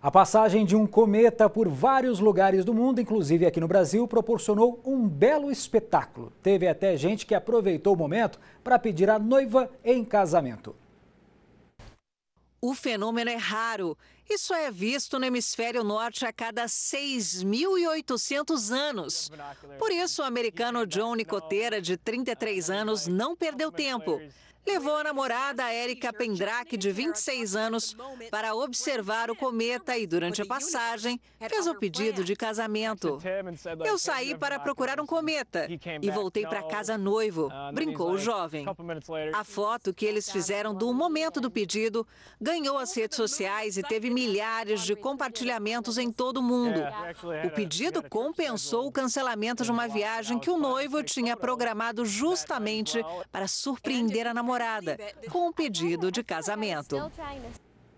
A passagem de um cometa por vários lugares do mundo, inclusive aqui no Brasil, proporcionou um belo espetáculo. Teve até gente que aproveitou o momento para pedir a noiva em casamento. O fenômeno é raro e só é visto no hemisfério norte a cada 6.800 anos. Por isso, o americano John Nicoteira, de 33 anos, não perdeu tempo levou a namorada Érica Pendrake, de 26 anos, para observar o cometa e, durante a passagem, fez o pedido de casamento. Eu saí para procurar um cometa e voltei para casa noivo, brincou o jovem. A foto que eles fizeram do momento do pedido ganhou as redes sociais e teve milhares de compartilhamentos em todo o mundo. O pedido compensou o cancelamento de uma viagem que o noivo tinha programado justamente para surpreender a namorada namorada com um pedido de casamento.